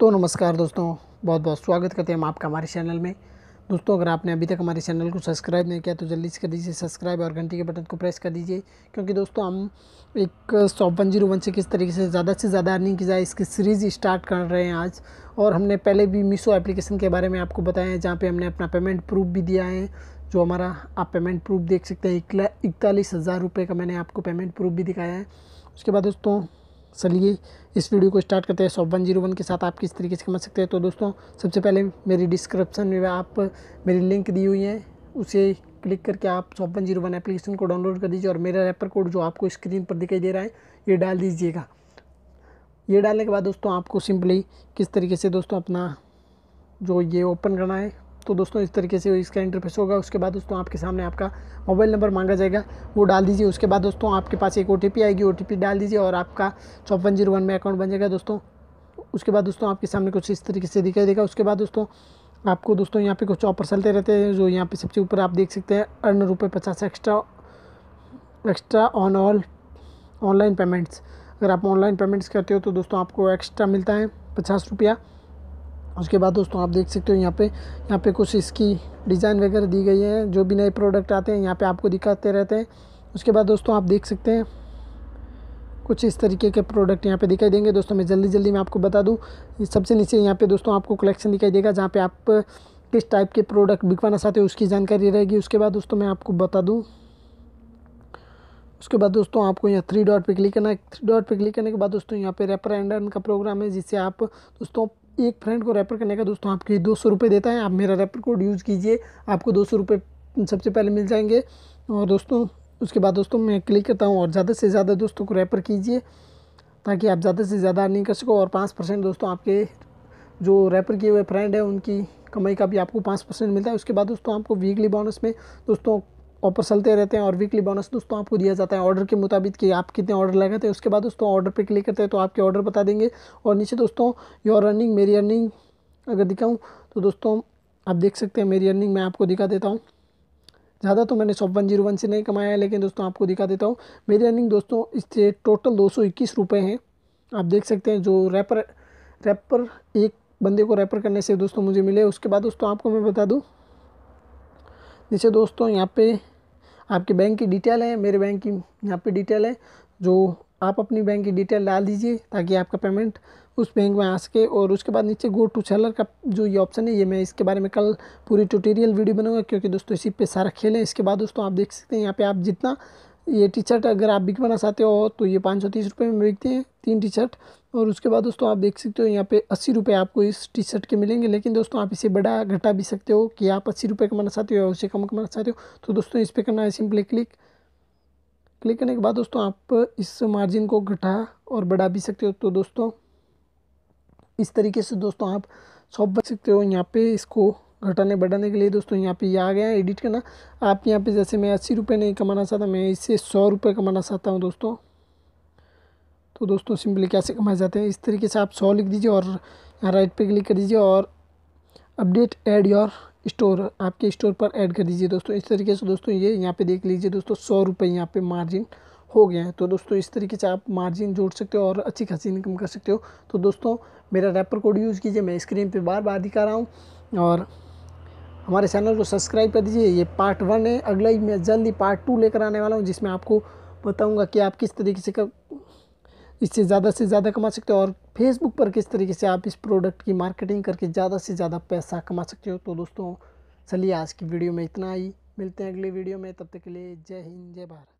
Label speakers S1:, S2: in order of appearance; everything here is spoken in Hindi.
S1: तो नमस्कार दोस्तों बहुत बहुत स्वागत करते हैं हम आपका हमारे चैनल में दोस्तों अगर आपने अभी तक हमारे चैनल को सब्सक्राइब नहीं किया तो जल्दी से कर दीजिए सब्सक्राइब और घंटी के बटन को प्रेस कर दीजिए क्योंकि दोस्तों हम एक सौ वन जीरो वन से किस तरीके से ज़्यादा से ज़्यादा अर्निंग की जाए इसकी सीरीज़ स्टार्ट कर रहे हैं आज और हमने पहले भी मीशो एप्लीकेशन के बारे में आपको बताया है जहाँ पर हमने अपना पेमेंट प्रूफ भी दिया है जो हमारा आप पेमेंट प्रूफ देख सकते हैं इकतालीस हज़ार रुपये का मैंने आपको पेमेंट प्रूफ भी दिखाया है उसके बाद दोस्तों चलिए इस वीडियो को स्टार्ट करते हैं शॉप वन जीरो वन के साथ आप किस तरीके से कमा सकते हैं तो दोस्तों सबसे पहले मेरी डिस्क्रिप्शन में आप मेरी लिंक दी हुई है उसे क्लिक करके आप shop one zero one application को डाउनलोड कर दीजिए और मेरा रेपर कोड जो आपको स्क्रीन पर दिखाई दे रहा है ये डाल दीजिएगा ये डालने के बाद दोस्तों आपको सिंपली किस तरीके से दोस्तों अपना जो ये ओपन करना है तो दोस्तों इस तरीके से इसका इंटरफेस होगा उसके बाद दोस्तों आपके सामने आपका मोबाइल नंबर मांगा जाएगा वो डाल दीजिए उसके बाद दोस्तों आपके पास एक ओ आएगी ओ डाल दीजिए और आपका चौपन जीरो वन में अकाउंट बन जाएगा दोस्तों उसके बाद दोस्तों आपके सामने कुछ इस तरीके से दिखाई देगा उसके बाद दोस्तों आपको दोस्तों यहाँ पे कुछ ऑफर चलते रहते हैं जो यहाँ पे सबसे ऊपर आप देख सकते हैं अर्न रुपये पचास extra extra on all online payments अगर आप ऑनलाइन पेमेंट्स करते हो तो दोस्तों आपको एक्स्ट्रा मिलता है पचास रुपया उसके बाद दोस्तों आप देख सकते हो यहाँ पे यहाँ पे कुछ इसकी डिज़ाइन वगैरह दी गई है जो भी नए प्रोडक्ट आते हैं यहाँ पे आपको दिखाते रहते हैं उसके बाद दोस्तों आप देख सकते हैं कुछ इस तरीके के प्रोडक्ट यहाँ पे दिखाई देंगे दोस्तों मैं जल्दी जल्दी मैं आपको बता दूँ सबसे नीचे यहाँ पे दोस्तों आपको कलेक्शन दिखाई देगा जहाँ पे आप किस टाइप के प्रोडक्ट बिकवाना चाहते हो उसकी जानकारी रहेगी उसके बाद दोस्तों मैं आपको बता दूँ उसके बाद दोस्तों आपको यहाँ थ्री डॉट पे क्लिक करना है थ्री डॉट पे क्लिक करने के बाद दोस्तों यहाँ पे रेपर एंड का प्रोग्राम है जिससे आप दोस्तों एक फ्रेंड को रेफर करने का दोस्तों आपके दो सौ रुपये देता है आप मेरा रेफर कोड यूज़ कीजिए आपको दो सौ रुपये सबसे पहले मिल जाएंगे और दोस्तों उसके बाद दोस्तों मैं क्लिक करता हूँ और ज़्यादा से ज़्यादा दोस्तों को रेफर कीजिए ताकि आप ज़्यादा से ज़्यादा अर्निंग कर सको और पाँच परसेंट दोस्तों आपके जो रेफर किए हुए फ्रेंड है उनकी कमाई का भी आपको पाँच परसेंट मिलता है उसके बाद दोस्तों आपको वीकली बोनस में दोस्तों ऑफर चलते रहते हैं और वीकली बोनस दोस्तों आपको दिया जाता है ऑर्डर के मुताबिक कि आप कितने ऑर्डर लगाते हैं उसके बाद दोस्तों ऑर्डर पे क्लिक करते हैं तो आपके ऑर्डर बता देंगे और नीचे दोस्तों योर अर्निंग मेरी अर्निंग अगर दिखाऊँ तो दोस्तों आप देख सकते हैं मेरी अर्निंग मैं आपको दिखा देता हूँ ज़्यादा तो मैंने सब वन जीरो वन से नहीं कमाया है लेकिन दोस्तों आपको दिखा देता हूँ मेरी अर्निंग दोस्तों इससे टोटल दो सौ इक्कीस रुपये हैं आप देख सकते हैं जो रैपर रैपर एक बंदे को रैपर करने से दोस्तों मुझे मिले उसके बाद दोस्तों आपको मैं बता दूँ जैसे दोस्तों यहाँ पे आपके बैंक की डिटेल है मेरे बैंक की यहाँ पे डिटेल है जो आप अपनी बैंक की डिटेल डाल दीजिए ताकि आपका पेमेंट उस बैंक में आ सके और उसके बाद नीचे गो टू सेलर का जो ये ऑप्शन है ये मैं इसके बारे में कल पूरी ट्यूटोरियल वीडियो बनाऊंगा क्योंकि दोस्तों इसी पे सारा खेल है इसके बाद दोस्तों आप देख सकते हैं यहाँ पे आप जितना ये टी शर्ट अगर आप बिक बना चाहते हो तो ये पाँच सौ तीस रुपये में बिकती है तीन टी शर्ट और उसके बाद दोस्तों आप देख सकते हो यहाँ पे अस्सी रुपये आपको इस टी शर्ट के मिलेंगे लेकिन दोस्तों आप इसे बड़ा घटा भी सकते हो कि आप अस्सी रुपये कमाना चाहते हो या उसे कम कमाना चाहते हो तो दोस्तों इस पर करना है सिंपली क्लिक क्लिक करने के बाद दोस्तों आप इस मार्जिन को घटा और बढ़ा भी सकते हो तो दोस्तों इस तरीके से दोस्तों आप शॉप बच सकते हो यहाँ पे इसको घटाने बढ़ाने के लिए दोस्तों यहाँ पे ये आ गया है एडिट करना आप यहाँ पे जैसे मैं अस्सी रुपये नहीं कमाना चाहता मैं इससे सौ रुपये कमाना चाहता हूँ दोस्तों तो दोस्तों सिंपली कैसे कमाए जाते हैं इस तरीके से आप सौ लिख दीजिए और यहाँ राइट पर क्लिक कर दीजिए और अपडेट ऐड योर स्टोर आपके स्टोर पर ऐड कर दीजिए दोस्तों इस तरीके से दोस्तों ये यहाँ पे देख लीजिए दोस्तों सौ रुपये यहाँ पे मार्जिन हो गया है तो दोस्तों इस तरीके से आप मार्जिन जोड़ सकते हो और अच्छी खासी इनकम कर सकते हो तो दोस्तों मेरा रेपर कोड यूज़ कीजिए मैं स्क्रीन पर बार बार दिखा रहा हूँ और हमारे चैनल को सब्सक्राइब कर दीजिए ये पार्ट वन है अगला ही मैं जल्दी पार्ट टू लेकर आने वाला हूँ जिसमें आपको बताऊँगा कि आप किस तरीके से कर इससे ज़्यादा से ज़्यादा कमा सकते हो और फेसबुक पर किस तरीके से आप इस प्रोडक्ट की मार्केटिंग करके ज़्यादा से ज़्यादा पैसा कमा सकते हो तो दोस्तों चलिए आज की वीडियो में इतना ही मिलते हैं अगले वीडियो में तब तक के लिए जय हिंद जय भारत